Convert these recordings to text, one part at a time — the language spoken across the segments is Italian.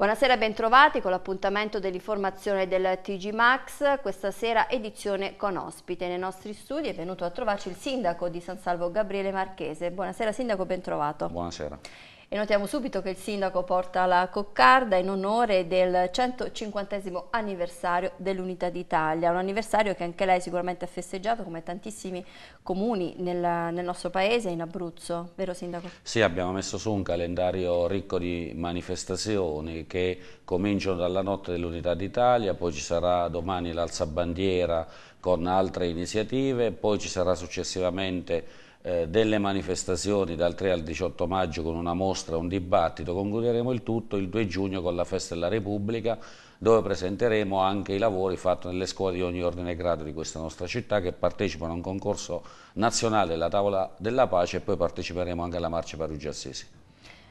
Buonasera e bentrovati con l'appuntamento dell'informazione del TG Max, questa sera edizione con ospite. Nei nostri studi è venuto a trovarci il sindaco di San Salvo Gabriele Marchese. Buonasera sindaco, bentrovato. Buonasera. E notiamo subito che il sindaco porta la coccarda in onore del 150 anniversario dell'Unità d'Italia, un anniversario che anche lei sicuramente ha festeggiato come tantissimi comuni nel, nel nostro paese, in Abruzzo, vero sindaco? Sì, abbiamo messo su un calendario ricco di manifestazioni che cominciano dalla notte dell'Unità d'Italia, poi ci sarà domani l'alzabandiera con altre iniziative, poi ci sarà successivamente eh, delle manifestazioni dal 3 al 18 maggio con una mostra, un dibattito, concluderemo il tutto il 2 giugno con la Festa della Repubblica dove presenteremo anche i lavori fatti nelle scuole di ogni ordine e grado di questa nostra città che partecipano a un concorso nazionale della Tavola della Pace e poi parteciperemo anche alla Marcia Parugia Assisi.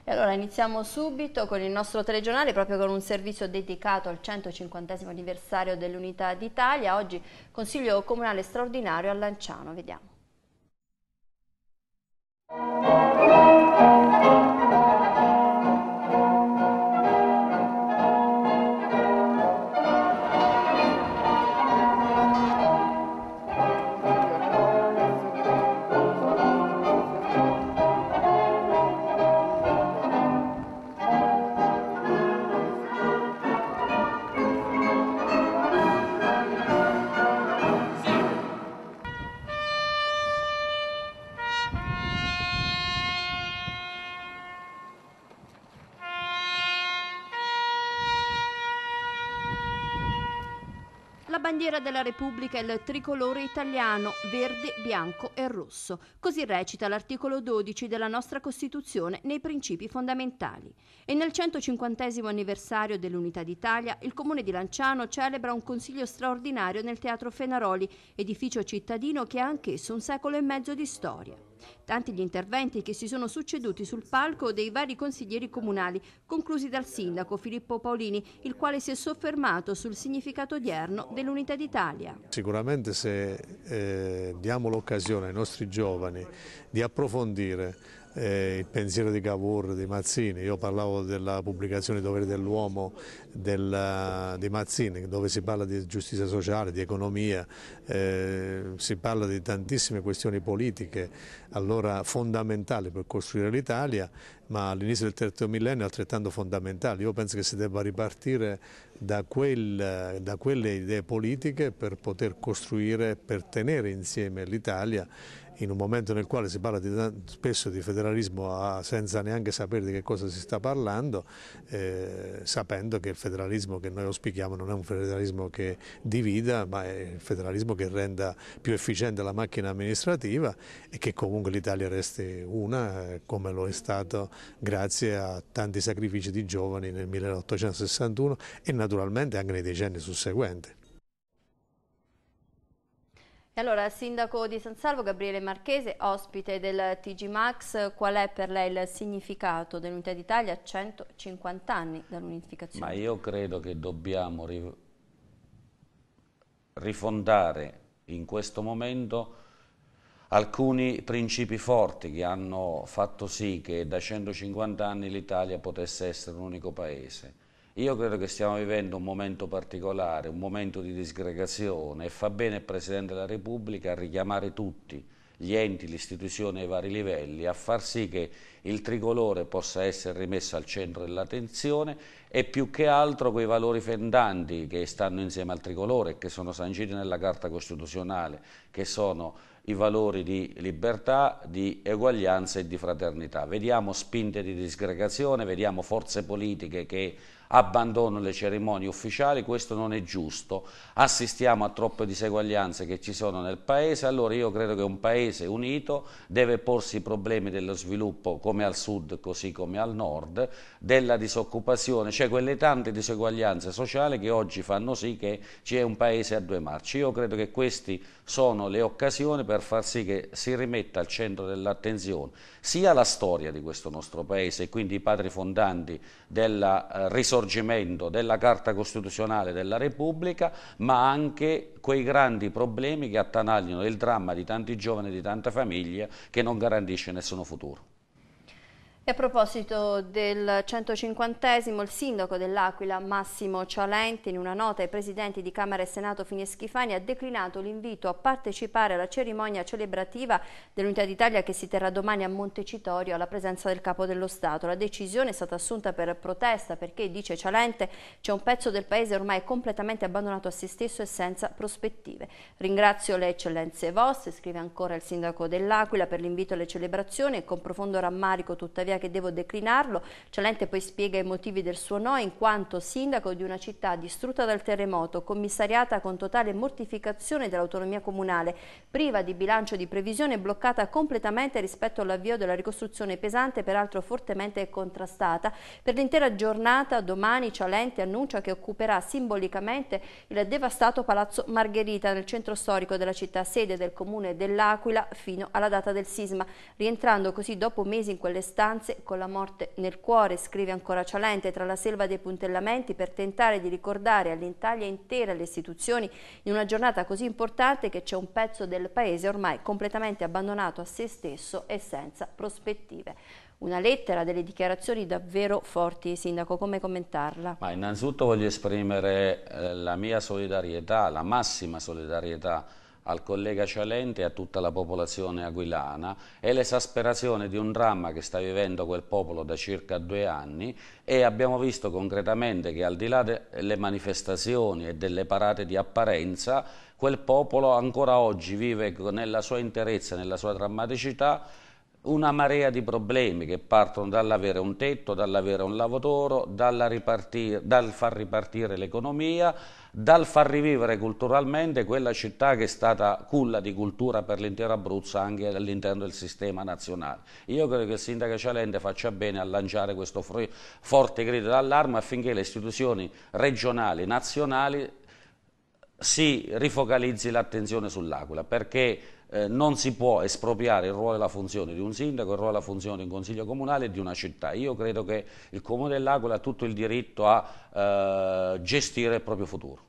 E allora iniziamo subito con il nostro telegiornale, proprio con un servizio dedicato al 150 anniversario dell'Unità d'Italia. Oggi Consiglio Comunale Straordinario a Lanciano, vediamo. Música Alla bandiera della Repubblica è il tricolore italiano, verde, bianco e rosso. Così recita l'articolo 12 della nostra Costituzione nei principi fondamentali. E nel 150 anniversario dell'Unità d'Italia, il Comune di Lanciano celebra un consiglio straordinario nel Teatro Fenaroli, edificio cittadino che ha anch'esso un secolo e mezzo di storia. Tanti gli interventi che si sono succeduti sul palco dei vari consiglieri comunali, conclusi dal sindaco Filippo Paolini, il quale si è soffermato sul significato odierno dell'Unità d'Italia. Sicuramente se eh, diamo l'occasione ai nostri giovani di approfondire eh, il pensiero di Cavour, di Mazzini, io parlavo della pubblicazione Doveri dell'Uomo di Mazzini dove si parla di giustizia sociale, di economia, eh, si parla di tantissime questioni politiche, allora fondamentali per costruire l'Italia, ma all'inizio del terzo millennio altrettanto fondamentali. Io penso che si debba ripartire da, quel, da quelle idee politiche per poter costruire, per tenere insieme l'Italia in un momento nel quale si parla di, spesso di federalismo a, senza neanche sapere di che cosa si sta parlando, eh, sapendo che il federalismo che noi auspichiamo non è un federalismo che divida, ma è il federalismo che renda più efficiente la macchina amministrativa e che comunque l'Italia resti una, eh, come lo è stato grazie a tanti sacrifici di giovani nel 1861 e naturalmente anche nei decenni susseguenti allora, sindaco di San Salvo, Gabriele Marchese, ospite del TG Max, qual è per lei il significato dell'Unità d'Italia a 150 anni dall'unificazione? Ma io credo che dobbiamo ri rifondare in questo momento alcuni principi forti che hanno fatto sì che da 150 anni l'Italia potesse essere un unico paese io credo che stiamo vivendo un momento particolare, un momento di disgregazione e fa bene il Presidente della Repubblica a richiamare tutti, gli enti, le istituzioni ai vari livelli, a far sì che il tricolore possa essere rimesso al centro dell'attenzione e più che altro quei valori fendanti che stanno insieme al tricolore, che sono sanciti nella Carta Costituzionale, che sono i valori di libertà, di eguaglianza e di fraternità. Vediamo spinte di disgregazione, vediamo forze politiche che abbandono le cerimonie ufficiali, questo non è giusto, assistiamo a troppe diseguaglianze che ci sono nel Paese, allora io credo che un Paese unito deve porsi i problemi dello sviluppo come al sud così come al nord, della disoccupazione, cioè quelle tante diseguaglianze sociali che oggi fanno sì che ci è un Paese a due marci. Io credo che queste sono le occasioni per far sì che si rimetta al centro dell'attenzione sia la storia di questo nostro Paese e quindi i padri fondanti della eh, risoluzione risorgimento della Carta Costituzionale della Repubblica, ma anche quei grandi problemi che attanagliano il dramma di tanti giovani e di tante famiglie che non garantisce nessuno futuro. E a proposito del 150 il sindaco dell'Aquila Massimo Cialenti in una nota ai presidenti di Camera e Senato Fineschifani ha declinato l'invito a partecipare alla cerimonia celebrativa dell'Unità d'Italia che si terrà domani a Montecitorio alla presenza del Capo dello Stato. La decisione è stata assunta per protesta perché, dice Cialente, c'è un pezzo del paese ormai completamente abbandonato a se stesso e senza prospettive. Ringrazio le eccellenze vostre, scrive ancora il sindaco dell'Aquila, per l'invito alle celebrazioni e con profondo rammarico tuttavia che devo declinarlo. Cialente poi spiega i motivi del suo no in quanto sindaco di una città distrutta dal terremoto, commissariata con totale mortificazione dell'autonomia comunale, priva di bilancio di previsione e bloccata completamente rispetto all'avvio della ricostruzione pesante, peraltro fortemente contrastata. Per l'intera giornata domani Cialente annuncia che occuperà simbolicamente il devastato Palazzo Margherita nel centro storico della città, sede del comune dell'Aquila fino alla data del sisma, rientrando così dopo mesi in quelle stanze vacanze, con la morte nel cuore, scrive ancora Cialente, tra la selva dei puntellamenti per tentare di ricordare all'Italia intera le istituzioni in una giornata così importante che c'è un pezzo del paese ormai completamente abbandonato a se stesso e senza prospettive. Una lettera, delle dichiarazioni davvero forti, Sindaco, come commentarla? Ma innanzitutto voglio esprimere eh, la mia solidarietà, la massima solidarietà al collega Cialente e a tutta la popolazione aquilana è l'esasperazione di un dramma che sta vivendo quel popolo da circa due anni e abbiamo visto concretamente che al di là delle manifestazioni e delle parate di apparenza quel popolo ancora oggi vive nella sua interezza, nella sua drammaticità una marea di problemi che partono dall'avere un tetto, dall'avere un lavoro, dal far ripartire l'economia, dal far rivivere culturalmente quella città che è stata culla di cultura per l'intero Abruzzo anche all'interno del sistema nazionale. Io credo che il sindaco Cialente faccia bene a lanciare questo forte grido d'allarme affinché le istituzioni regionali, nazionali si rifocalizzi l'attenzione sull'Aquila perché eh, non si può espropriare il ruolo e la funzione di un sindaco, il ruolo e la funzione di un consiglio comunale e di una città. Io credo che il Comune dell'Aquila ha tutto il diritto a eh, gestire il proprio futuro.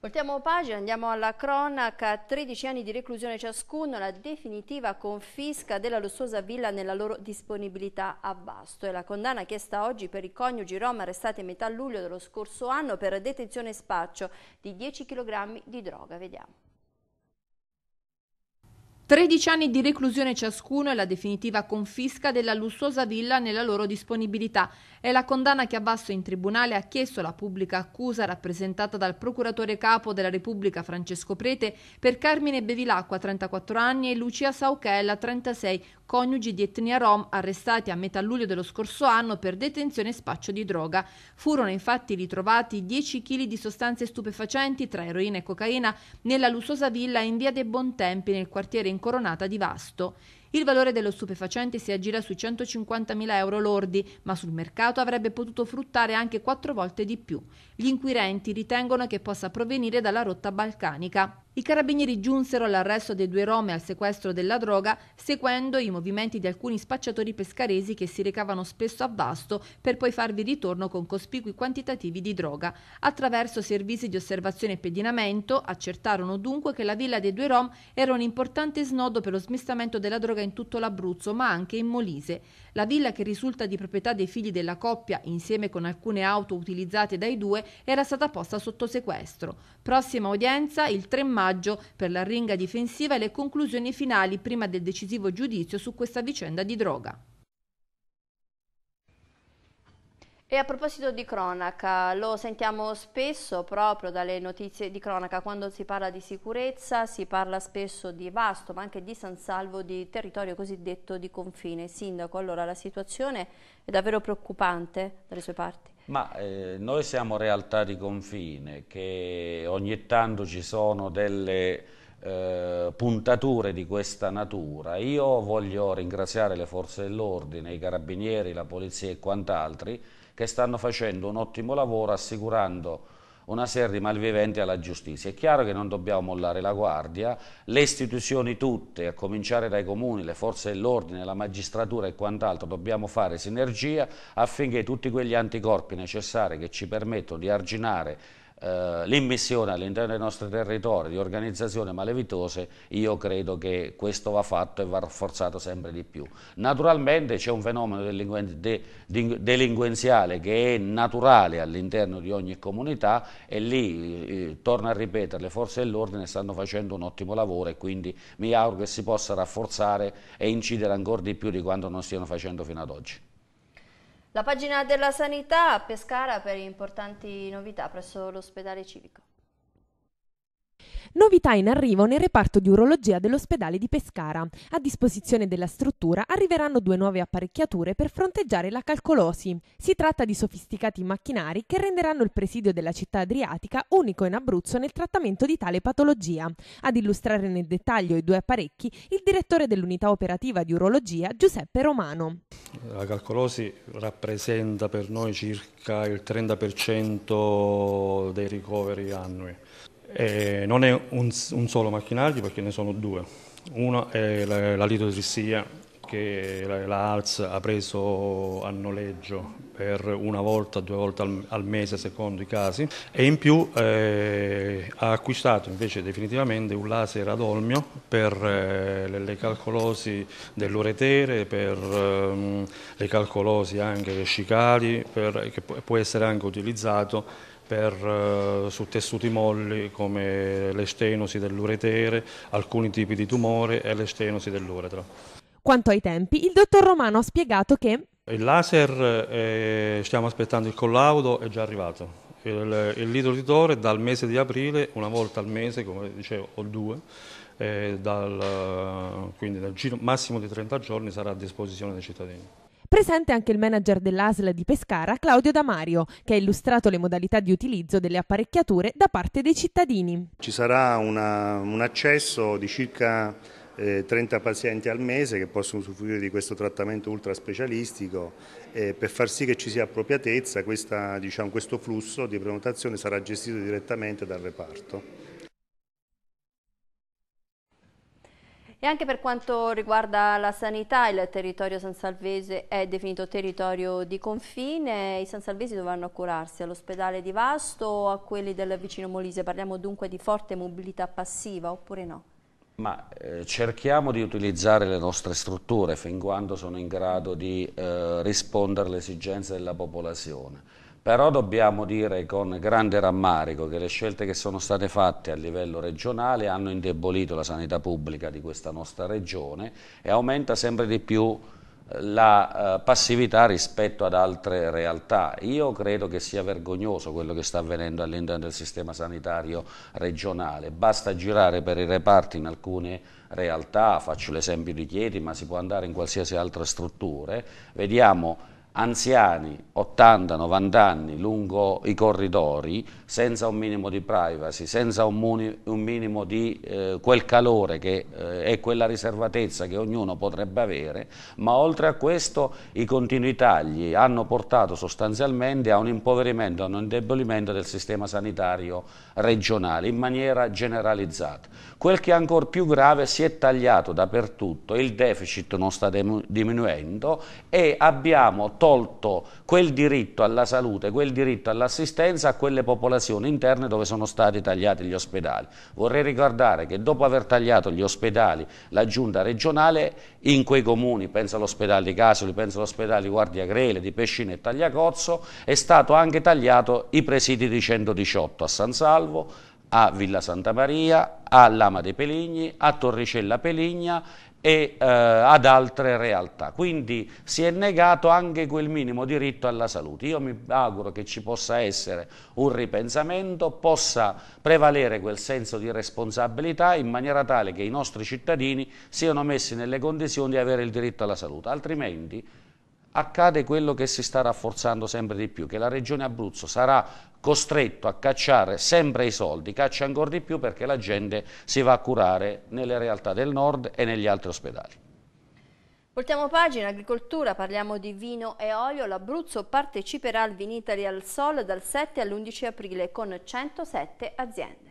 Portiamo pagina, andiamo alla cronaca, 13 anni di reclusione ciascuno, la definitiva confisca della lussuosa villa nella loro disponibilità a Basto. e la condanna chiesta oggi per i coniugi Roma arrestati a metà luglio dello scorso anno per detenzione e spaccio di 10 kg di droga. Vediamo. 13 anni di reclusione ciascuno e la definitiva confisca della lussuosa villa nella loro disponibilità. È la condanna che Abbasso in tribunale ha chiesto la pubblica accusa rappresentata dal procuratore capo della Repubblica Francesco Prete per Carmine Bevilacqua, 34 anni, e Lucia Sauchella, 36, coniugi di etnia rom arrestati a metà luglio dello scorso anno per detenzione e spaccio di droga. Furono infatti ritrovati 10 kg di sostanze stupefacenti tra eroina e cocaina nella lussosa villa in via De Bontempi nel quartiere Incoronata di Vasto. Il valore dello stupefacente si aggira sui 150.000 euro lordi, ma sul mercato avrebbe potuto fruttare anche quattro volte di più. Gli inquirenti ritengono che possa provenire dalla rotta balcanica. I carabinieri giunsero all'arresto dei due rom e al sequestro della droga, seguendo i movimenti di alcuni spacciatori pescaresi che si recavano spesso a Vasto per poi farvi ritorno con cospicui quantitativi di droga. Attraverso servizi di osservazione e pedinamento accertarono dunque che la villa dei due rom era un importante snodo per lo smistamento della droga in tutto l'Abruzzo, ma anche in Molise. La villa che risulta di proprietà dei figli della coppia, insieme con alcune auto utilizzate dai due, era stata posta sotto sequestro. Prossima udienza il 3 maggio per la ringa difensiva e le conclusioni finali prima del decisivo giudizio su questa vicenda di droga. E a proposito di cronaca, lo sentiamo spesso proprio dalle notizie di cronaca, quando si parla di sicurezza si parla spesso di Vasto, ma anche di San Salvo, di territorio cosiddetto di confine. Sindaco, allora la situazione è davvero preoccupante dalle sue parti? Ma eh, noi siamo realtà di confine, che ogni tanto ci sono delle eh, puntature di questa natura. Io voglio ringraziare le forze dell'ordine, i carabinieri, la polizia e quant'altri, che stanno facendo un ottimo lavoro assicurando una serie di malviventi alla giustizia. È chiaro che non dobbiamo mollare la guardia, le istituzioni tutte, a cominciare dai comuni, le forze dell'ordine, la magistratura e quant'altro, dobbiamo fare sinergia affinché tutti quegli anticorpi necessari che ci permettono di arginare eh, l'immissione all'interno dei nostri territori di organizzazioni malevitose, io credo che questo va fatto e va rafforzato sempre di più. Naturalmente c'è un fenomeno delinquen de delinquenziale che è naturale all'interno di ogni comunità e lì, eh, torno a ripetere, le forze dell'ordine stanno facendo un ottimo lavoro e quindi mi auguro che si possa rafforzare e incidere ancora di più di quanto non stiano facendo fino ad oggi. La pagina della sanità a Pescara per importanti novità presso l'ospedale civico. Novità in arrivo nel reparto di urologia dell'ospedale di Pescara. A disposizione della struttura arriveranno due nuove apparecchiature per fronteggiare la calcolosi. Si tratta di sofisticati macchinari che renderanno il presidio della città adriatica unico in Abruzzo nel trattamento di tale patologia. Ad illustrare nel dettaglio i due apparecchi il direttore dell'unità operativa di urologia Giuseppe Romano. La calcolosi rappresenta per noi circa il 30% dei ricoveri annui eh, non è un, un, solo macchinario perché ne sono due. Uno è la, la litotrissia che la, la ALS ha preso a noleggio per una volta, due volte al, al mese secondo i casi e in più eh, ha acquistato invece definitivamente un laser ad olmio per eh, le, le, calcolosi dell'uretere, per ehm, le calcolosi anche vescicali, per, che può essere anche utilizzato per, eh, su tessuti molli come le stenosi dell'uretere, alcuni tipi di tumore e le stenosi dell'uretra. Quanto ai tempi, il dottor Romano ha spiegato che il laser, eh, stiamo aspettando il collaudo, è già arrivato. Il, il lidolitore dal mese di aprile, una volta al mese, come dicevo, o due, eh, dal, quindi nel giro massimo di 30 giorni sarà a disposizione dei cittadini. Presente anche il manager dell'ASL di Pescara, Claudio Damario, che ha illustrato le modalità di utilizzo delle apparecchiature da parte dei cittadini. Ci sarà una, un accesso di circa eh, 30 pazienti al mese che possono usufruire di questo trattamento ultra specialistico eh, per far sì che ci sia appropriatezza, questa, diciamo, questo flusso di prenotazione sarà gestito direttamente dal reparto. E anche per quanto riguarda la sanità, il territorio sansalvese è definito territorio di confine, i sansalvesi dovranno curarsi all'ospedale di Vasto o a quelli del vicino Molise, parliamo dunque di forte mobilità passiva oppure no? Ma eh, cerchiamo di utilizzare le nostre strutture fin quando sono in grado di eh, rispondere alle esigenze della popolazione però dobbiamo dire con grande rammarico che le scelte che sono state fatte a livello regionale hanno indebolito la sanità pubblica di questa nostra regione e aumenta sempre di più eh, la eh, passività rispetto ad altre realtà. Io credo che sia vergognoso quello che sta avvenendo all'interno del sistema sanitario regionale. Basta girare per i reparti in alcune realtà, faccio l'esempio di Chieti, ma si può andare in qualsiasi altra struttura, vediamo anziani 80-90 anni lungo i corridoi senza un minimo di privacy, senza un, muni, un minimo di eh, quel calore che eh, è quella riservatezza che ognuno potrebbe avere, ma oltre a questo i continui tagli hanno portato sostanzialmente a un impoverimento, a un indebolimento del sistema sanitario regionale in maniera generalizzata. Quel che è ancora più grave si è tagliato dappertutto, il deficit non sta diminuendo e abbiamo tolto tolto quel diritto alla salute, quel diritto all'assistenza a quelle popolazioni interne dove sono stati tagliati gli ospedali. Vorrei ricordare che dopo aver tagliato gli ospedali la giunta regionale in quei comuni, penso all'ospedale di Casoli, penso all'ospedale di Guardia Grele, di Pescina e Tagliacozzo, è stato anche tagliato i presidi di 118 a San Salvo, a Villa Santa Maria, a Lama dei Peligni, a Torricella Peligna e eh, ad altre realtà. Quindi si è negato anche quel minimo diritto alla salute. Io mi auguro che ci possa essere un ripensamento, possa prevalere quel senso di responsabilità in maniera tale che i nostri cittadini siano messi nelle condizioni di avere il diritto alla salute, altrimenti accade quello che si sta rafforzando sempre di più, che la regione Abruzzo sarà costretto a cacciare sempre i soldi, caccia ancora di più perché la gente si va a curare nelle realtà del nord e negli altri ospedali. Voltiamo pagina, agricoltura, parliamo di vino e olio. L'Abruzzo parteciperà al Vinitaly al Sol dal 7 all'11 aprile con 107 aziende.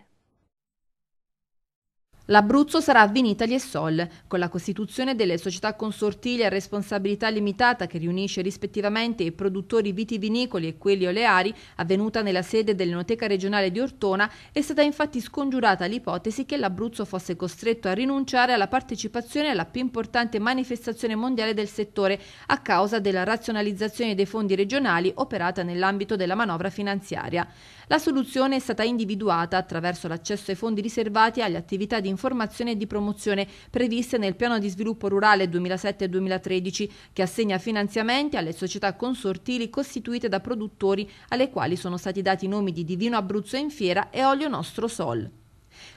L'Abruzzo sarà Vinitali e Sol, con la costituzione delle società consortili a responsabilità limitata che riunisce rispettivamente i produttori vitivinicoli e quelli oleari, avvenuta nella sede dell'Enoteca regionale di Ortona, è stata infatti scongiurata l'ipotesi che l'Abruzzo fosse costretto a rinunciare alla partecipazione alla più importante manifestazione mondiale del settore a causa della razionalizzazione dei fondi regionali operata nell'ambito della manovra finanziaria. La soluzione è stata individuata attraverso l'accesso ai fondi riservati e alle attività di informazione e di promozione previste nel Piano di sviluppo rurale 2007-2013 che assegna finanziamenti alle società consortili costituite da produttori alle quali sono stati dati i nomi di Divino Abruzzo in fiera e Olio Nostro Sol.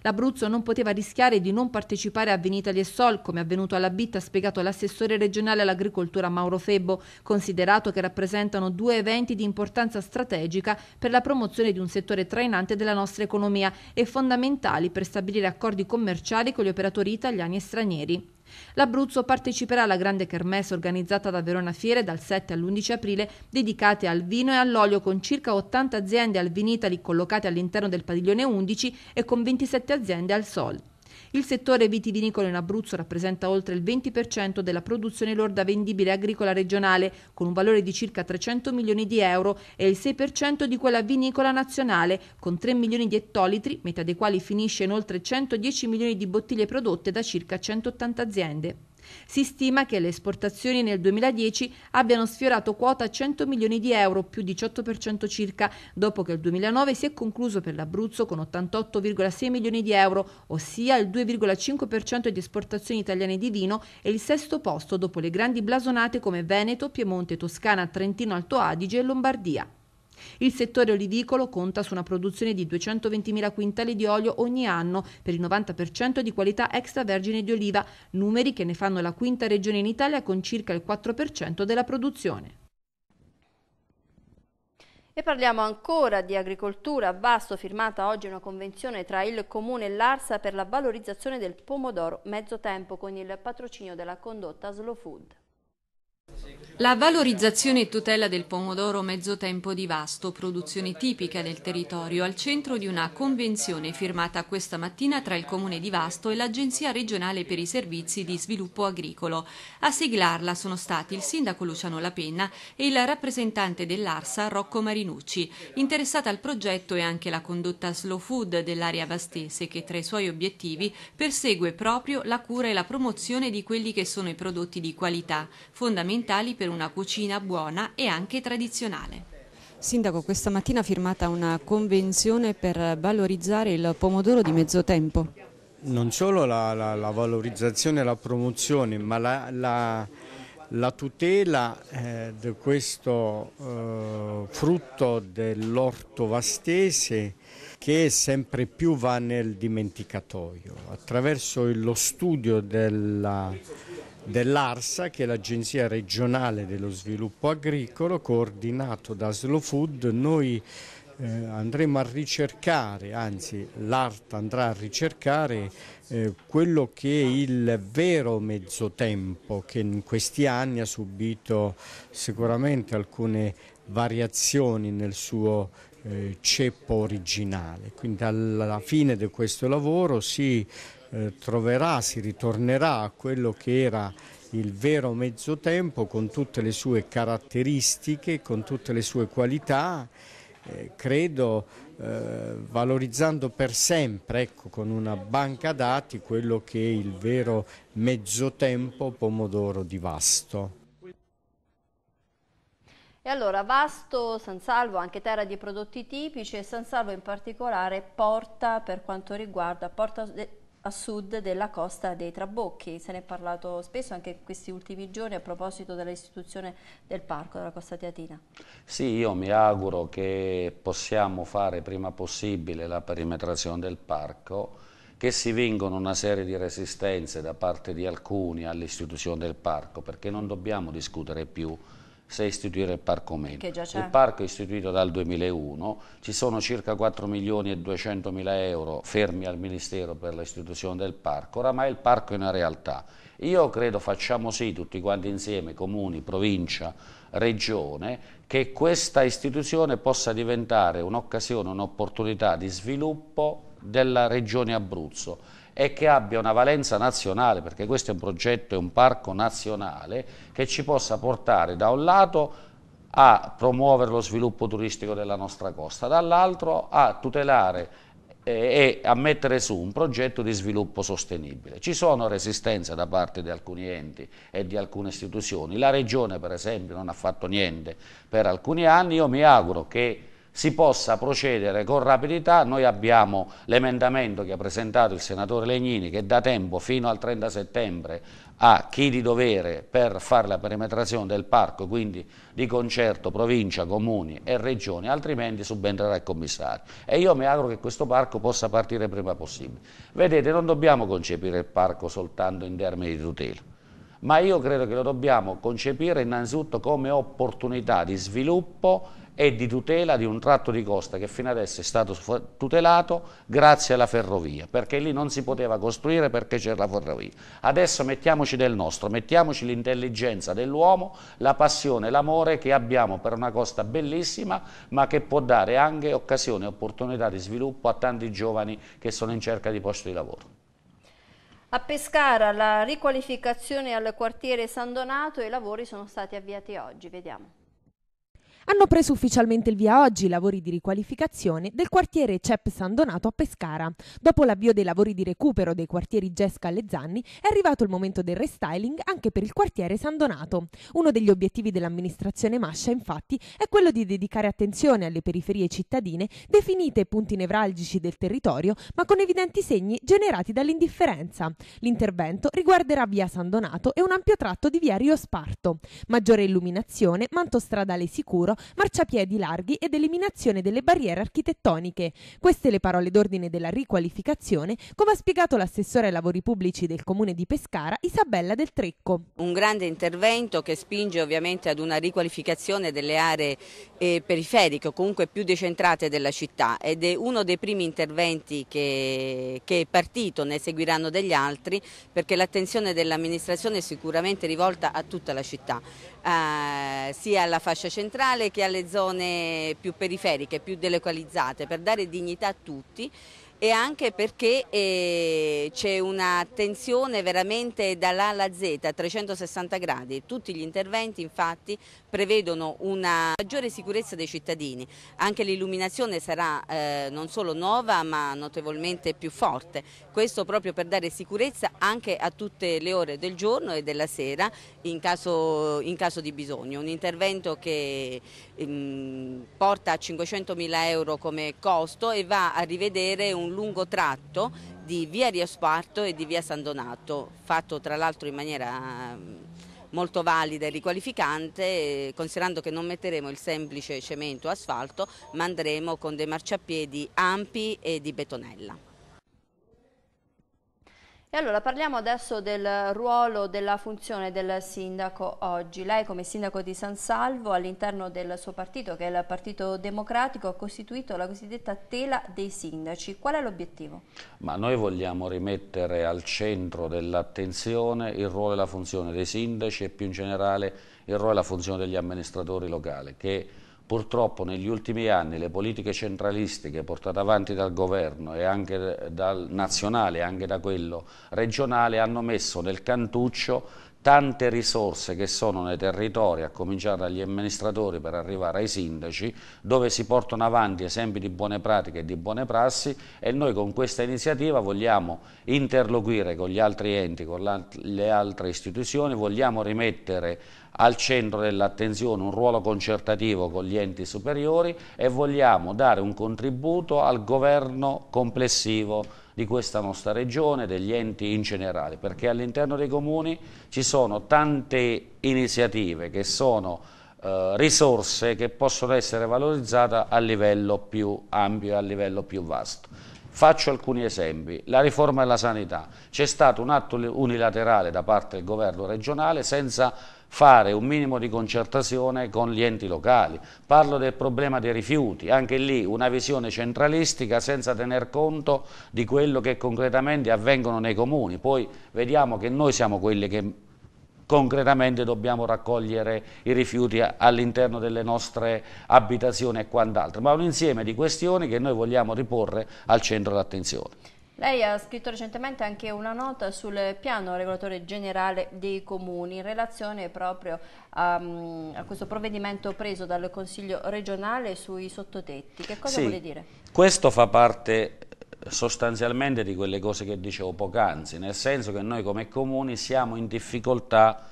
L'Abruzzo non poteva rischiare di non partecipare a Vinitali e Sol, come avvenuto alla BIT, ha spiegato l'assessore regionale all'agricoltura Mauro Febbo, considerato che rappresentano due eventi di importanza strategica per la promozione di un settore trainante della nostra economia e fondamentali per stabilire accordi commerciali con gli operatori italiani e stranieri. L'Abruzzo parteciperà alla grande kermesse organizzata da Verona Fiere dal 7 all'11 aprile dedicate al vino e all'olio con circa 80 aziende al Vinitali collocate all'interno del padiglione 11 e con 27 aziende al Sol. Il settore vitivinicolo in Abruzzo rappresenta oltre il 20% della produzione lorda vendibile agricola regionale, con un valore di circa 300 milioni di euro e il 6% di quella vinicola nazionale, con 3 milioni di ettolitri, metà dei quali finisce in oltre 110 milioni di bottiglie prodotte da circa 180 aziende. Si stima che le esportazioni nel 2010 abbiano sfiorato quota 100 milioni di euro, più 18% circa, dopo che il 2009 si è concluso per l'Abruzzo con 88,6 milioni di euro, ossia il 2,5% di esportazioni italiane di vino e il sesto posto dopo le grandi blasonate come Veneto, Piemonte, Toscana, Trentino, Alto Adige e Lombardia. Il settore olivicolo conta su una produzione di 220.000 quintali di olio ogni anno per il 90% di qualità extravergine di oliva, numeri che ne fanno la quinta regione in Italia con circa il 4% della produzione. E parliamo ancora di agricoltura. A Vasto firmata oggi una convenzione tra il Comune e l'Arsa per la valorizzazione del pomodoro mezzo tempo con il patrocinio della condotta Slow Food. La valorizzazione e tutela del pomodoro mezzotempo di Vasto, produzione tipica del territorio, al centro di una convenzione firmata questa mattina tra il Comune di Vasto e l'Agenzia regionale per i servizi di sviluppo agricolo. A siglarla sono stati il sindaco Luciano Lapenna e il rappresentante dell'Arsa Rocco Marinucci. Interessata al progetto è anche la condotta Slow Food dell'area vastese che tra i suoi obiettivi persegue proprio la cura e la promozione di quelli che sono i prodotti di qualità, fondamentali fondamentali per una cucina buona e anche tradizionale. Sindaco, questa mattina ha firmata una convenzione per valorizzare il pomodoro di mezzotempo. Non solo la, la, la valorizzazione e la promozione, ma la, la tutela eh, di questo eh, frutto dell'orto vastese che sempre più va nel dimenticatoio. Attraverso lo studio della dell'ARSA, che è l'Agenzia regionale dello sviluppo agricolo, coordinato da Slow Food. Noi eh, andremo a ricercare, anzi l'ARTA andrà a ricercare eh, quello che è il vero mezzotempo che in questi anni ha subito sicuramente alcune variazioni nel suo eh, ceppo originale. Quindi alla fine di questo lavoro si eh, troverà, si ritornerà a quello che era il vero mezzotempo con tutte le sue caratteristiche, con tutte le sue qualità, eh, credo eh, valorizzando per sempre ecco, con una banca dati quello che è il vero mezzotempo pomodoro di Vasto. E allora Vasto, San Salvo, anche terra di prodotti tipici e San Salvo in particolare porta per quanto riguarda, porta a sud della costa dei Trabocchi. Se ne è parlato spesso anche in questi ultimi giorni a proposito dell'istituzione del parco della Costa Teatina. Sì, io mi auguro che possiamo fare prima possibile la perimetrazione del parco che si vincono una serie di resistenze da parte di alcuni all'istituzione del parco perché non dobbiamo discutere più se istituire il parco meno. Il parco è istituito dal 2001, ci sono circa 4 milioni e 200 mila euro fermi al Ministero per l'istituzione del parco, oramai il parco è una realtà. Io credo facciamo sì tutti quanti insieme, comuni, provincia, regione, che questa istituzione possa diventare un'occasione, un'opportunità di sviluppo della regione Abruzzo e che abbia una valenza nazionale, perché questo è un progetto, è un parco nazionale, che ci possa portare da un lato a promuovere lo sviluppo turistico della nostra costa, dall'altro a tutelare eh, e a mettere su un progetto di sviluppo sostenibile. Ci sono resistenze da parte di alcuni enti e di alcune istituzioni, la Regione per esempio non ha fatto niente per alcuni anni, io mi auguro che si possa procedere con rapidità. Noi abbiamo l'emendamento che ha presentato il senatore Legnini che dà tempo fino al 30 settembre a chi di dovere per fare la perimetrazione del parco, quindi di concerto provincia, comuni e regioni, altrimenti subentrerà il commissario. E io mi auguro che questo parco possa partire prima possibile. Vedete, non dobbiamo concepire il parco soltanto in termini di tutela, ma io credo che lo dobbiamo concepire innanzitutto come opportunità di sviluppo e di tutela di un tratto di costa che fino adesso è stato tutelato grazie alla ferrovia, perché lì non si poteva costruire perché c'era la ferrovia. Adesso mettiamoci del nostro, mettiamoci l'intelligenza dell'uomo, la passione, l'amore che abbiamo per una costa bellissima, ma che può dare anche occasione e opportunità di sviluppo a tanti giovani che sono in cerca di posti di lavoro. A Pescara la riqualificazione al quartiere San Donato e i lavori sono stati avviati oggi, vediamo hanno preso ufficialmente il via oggi i lavori di riqualificazione del quartiere CEP San Donato a Pescara. Dopo l'avvio dei lavori di recupero dei quartieri Gesca e Lezzanni è arrivato il momento del restyling anche per il quartiere San Donato. Uno degli obiettivi dell'amministrazione Mascia infatti è quello di dedicare attenzione alle periferie cittadine definite punti nevralgici del territorio ma con evidenti segni generati dall'indifferenza. L'intervento riguarderà via San Donato e un ampio tratto di via Rio Sparto. Maggiore illuminazione, manto stradale sicuro marciapiedi larghi ed eliminazione delle barriere architettoniche. Queste le parole d'ordine della riqualificazione, come ha spiegato l'assessore ai lavori pubblici del comune di Pescara, Isabella del Trecco. Un grande intervento che spinge ovviamente ad una riqualificazione delle aree eh, periferiche o comunque più decentrate della città ed è uno dei primi interventi che, che è partito, ne seguiranno degli altri perché l'attenzione dell'amministrazione è sicuramente rivolta a tutta la città. Eh, sia alla fascia centrale che alle zone più periferiche, più delocalizzate, per dare dignità a tutti e anche perché eh, c'è una tensione veramente dall'A alla Z a 360 gradi. Tutti gli interventi infatti prevedono una maggiore sicurezza dei cittadini, anche l'illuminazione sarà eh, non solo nuova ma notevolmente più forte, questo proprio per dare sicurezza anche a tutte le ore del giorno e della sera in caso, in caso di bisogno. Un intervento che ehm, porta a 500 mila euro come costo e va a rivedere un un lungo tratto di via Riosparto e di via San Donato, fatto tra l'altro in maniera ehm, molto valida e riqualificante, considerando che non metteremo il semplice cemento asfalto, ma andremo con dei marciapiedi ampi e di betonella. E allora parliamo adesso del ruolo, della funzione del sindaco oggi. Lei come sindaco di San Salvo all'interno del suo partito, che è il Partito Democratico, ha costituito la cosiddetta tela dei sindaci. Qual è l'obiettivo? Ma noi vogliamo rimettere al centro dell'attenzione il ruolo e la funzione dei sindaci e più in generale il ruolo e la funzione degli amministratori locali, che Purtroppo negli ultimi anni le politiche centralistiche portate avanti dal governo e anche dal nazionale, anche da quello regionale, hanno messo nel cantuccio tante risorse che sono nei territori, a cominciare dagli amministratori per arrivare ai sindaci, dove si portano avanti esempi di buone pratiche e di buone prassi e noi con questa iniziativa vogliamo interloquire con gli altri enti, con le altre istituzioni, vogliamo rimettere al centro dell'attenzione un ruolo concertativo con gli enti superiori e vogliamo dare un contributo al governo complessivo di questa nostra regione, degli enti in generale, perché all'interno dei comuni ci sono tante iniziative che sono eh, risorse che possono essere valorizzate a livello più ampio e a livello più vasto. Faccio alcuni esempi. La riforma della sanità. C'è stato un atto unilaterale da parte del governo regionale senza fare un minimo di concertazione con gli enti locali. Parlo del problema dei rifiuti, anche lì una visione centralistica senza tener conto di quello che concretamente avvengono nei comuni. Poi vediamo che noi siamo quelli che concretamente dobbiamo raccogliere i rifiuti all'interno delle nostre abitazioni e quant'altro, ma un insieme di questioni che noi vogliamo riporre al centro d'attenzione. Lei ha scritto recentemente anche una nota sul piano regolatore generale dei comuni in relazione proprio a, mm, a questo provvedimento preso dal Consiglio regionale sui sottotetti. Che cosa sì, vuole dire? Questo fa parte eh, sostanzialmente di quelle cose che dicevo poc'anzi, nel senso che noi come comuni siamo in difficoltà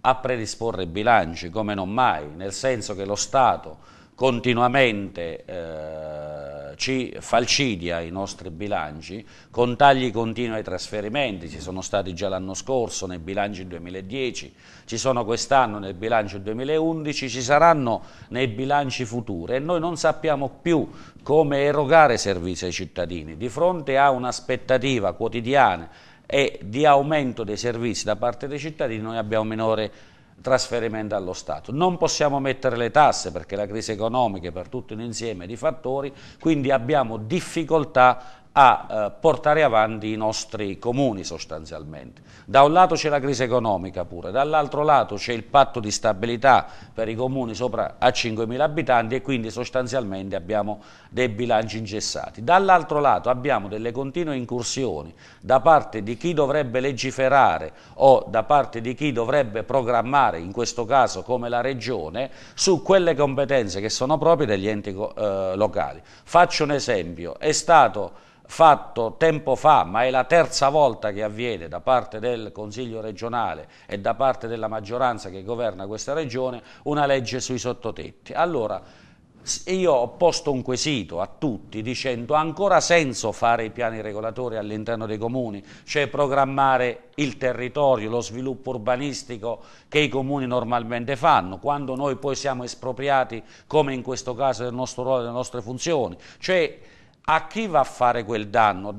a predisporre bilanci, come non mai, nel senso che lo Stato continuamente... Eh, ci falcidia i nostri bilanci con tagli continui ai trasferimenti, ci sono stati già l'anno scorso nei bilanci 2010, ci sono quest'anno nel bilancio 2011, ci saranno nei bilanci futuri e noi non sappiamo più come erogare servizi ai cittadini. Di fronte a un'aspettativa quotidiana e di aumento dei servizi da parte dei cittadini noi abbiamo minore trasferimento allo Stato. Non possiamo mettere le tasse perché la crisi economica è per tutto un insieme di fattori, quindi abbiamo difficoltà a eh, portare avanti i nostri comuni sostanzialmente. Da un lato c'è la crisi economica pure, dall'altro lato c'è il patto di stabilità per i comuni sopra a 5.000 abitanti e quindi sostanzialmente abbiamo dei bilanci ingessati. Dall'altro lato abbiamo delle continue incursioni da parte di chi dovrebbe legiferare o da parte di chi dovrebbe programmare, in questo caso come la Regione, su quelle competenze che sono proprie degli enti eh, locali. Faccio un esempio, è stato fatto tempo fa, ma è la terza volta che avviene da parte del Consiglio regionale e da parte della maggioranza che governa questa regione, una legge sui sottotetti. Allora, io ho posto un quesito a tutti dicendo ha ancora senso fare i piani regolatori all'interno dei comuni, cioè programmare il territorio, lo sviluppo urbanistico che i comuni normalmente fanno, quando noi poi siamo espropriati come in questo caso del nostro ruolo e delle nostre funzioni, cioè a chi va a fare quel danno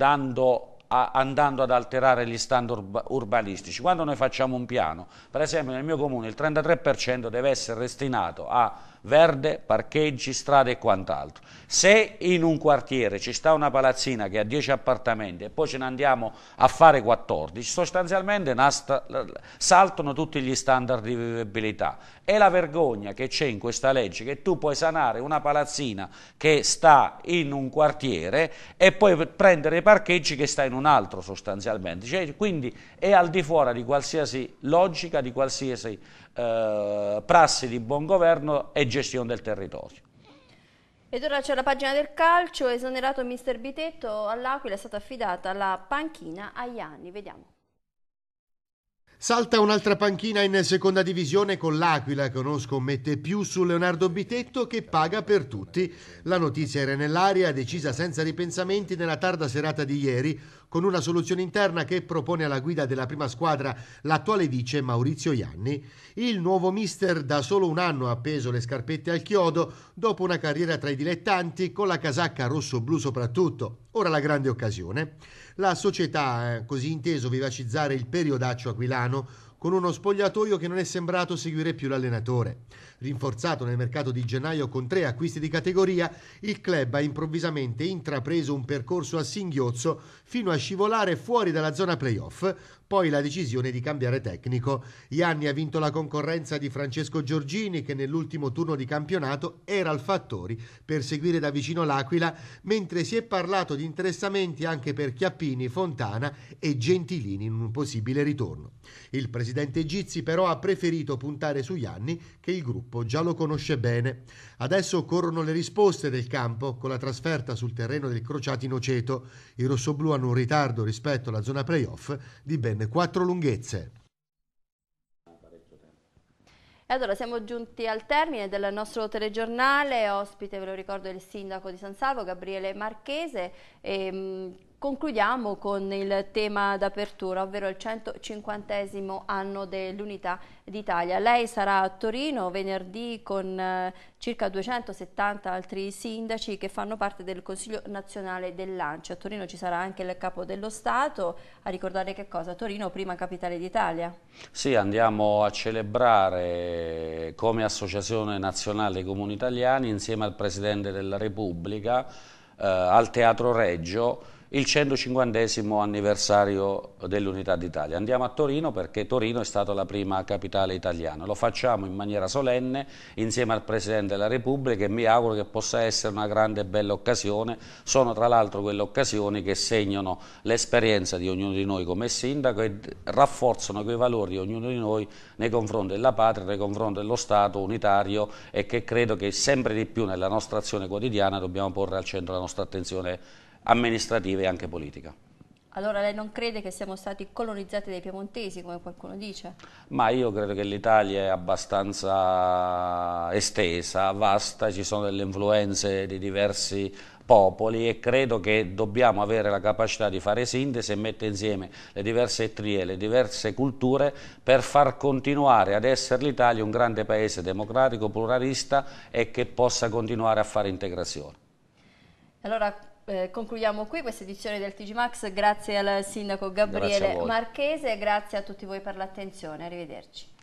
a, andando ad alterare gli standard urbanistici? Quando noi facciamo un piano, per esempio nel mio comune il 33% deve essere destinato a verde, parcheggi, strade e quant'altro. Se in un quartiere ci sta una palazzina che ha 10 appartamenti e poi ce ne andiamo a fare 14, sostanzialmente saltano tutti gli standard di vivibilità. È la vergogna che c'è in questa legge che tu puoi sanare una palazzina che sta in un quartiere e poi prendere i parcheggi che sta in un altro sostanzialmente. Cioè, quindi è al di fuori di qualsiasi logica, di qualsiasi eh, prassi di buon governo e gestione del territorio. Ed ora c'è la pagina del calcio, esonerato mister Bitetto, all'Aquila è stata affidata la panchina agli anni, vediamo. Salta un'altra panchina in seconda divisione con l'Aquila che non scommette più su Leonardo Bitetto che paga per tutti. La notizia era nell'aria, decisa senza ripensamenti nella tarda serata di ieri con una soluzione interna che propone alla guida della prima squadra l'attuale vice Maurizio Ianni. Il nuovo mister da solo un anno ha appeso le scarpette al chiodo dopo una carriera tra i dilettanti con la casacca rosso-blu soprattutto. Ora la grande occasione. La società ha eh, così inteso vivacizzare il periodaccio aquilano con uno spogliatoio che non è sembrato seguire più l'allenatore. Rinforzato nel mercato di gennaio con tre acquisti di categoria, il club ha improvvisamente intrapreso un percorso a singhiozzo fino a scivolare fuori dalla zona playoff, poi la decisione di cambiare tecnico. Ianni ha vinto la concorrenza di Francesco Giorgini che nell'ultimo turno di campionato era al Fattori per seguire da vicino l'Aquila, mentre si è parlato di interessamenti anche per Chiappini, Fontana e Gentilini in un possibile ritorno. Il presidente presidente Gizzi però ha preferito puntare sugli anni che il gruppo già lo conosce bene. Adesso corrono le risposte del campo con la trasferta sul terreno del Crociati Noceto. I rossoblù hanno un ritardo rispetto alla zona playoff di ben quattro lunghezze. E allora siamo giunti al termine del nostro telegiornale, ospite ve lo ricordo il sindaco di San Salvo Gabriele Marchese e, ehm, Concludiamo con il tema d'apertura, ovvero il 150 anno dell'Unità d'Italia. Lei sarà a Torino venerdì con eh, circa 270 altri sindaci che fanno parte del Consiglio nazionale del dell'Anci. A Torino ci sarà anche il capo dello Stato a ricordare che cosa? Torino, prima capitale d'Italia. Sì, andiamo a celebrare come Associazione Nazionale dei Comuni Italiani insieme al Presidente della Repubblica eh, al Teatro Reggio il 150 anniversario dell'Unità d'Italia. Andiamo a Torino perché Torino è stata la prima capitale italiana. Lo facciamo in maniera solenne insieme al Presidente della Repubblica e mi auguro che possa essere una grande e bella occasione. Sono tra l'altro quelle occasioni che segnano l'esperienza di ognuno di noi come sindaco e rafforzano quei valori di ognuno di noi nei confronti della patria, nei confronti dello Stato unitario e che credo che sempre di più nella nostra azione quotidiana dobbiamo porre al centro la nostra attenzione amministrativa e anche politica. Allora lei non crede che siamo stati colonizzati dai piemontesi, come qualcuno dice? Ma io credo che l'Italia è abbastanza estesa, vasta, ci sono delle influenze di diversi popoli e credo che dobbiamo avere la capacità di fare sintesi e mettere insieme le diverse etnie, le diverse culture per far continuare ad essere l'Italia un grande paese democratico, pluralista e che possa continuare a fare integrazione. Allora eh, concludiamo qui questa edizione del TG Max, grazie al sindaco Gabriele grazie Marchese e grazie a tutti voi per l'attenzione, arrivederci.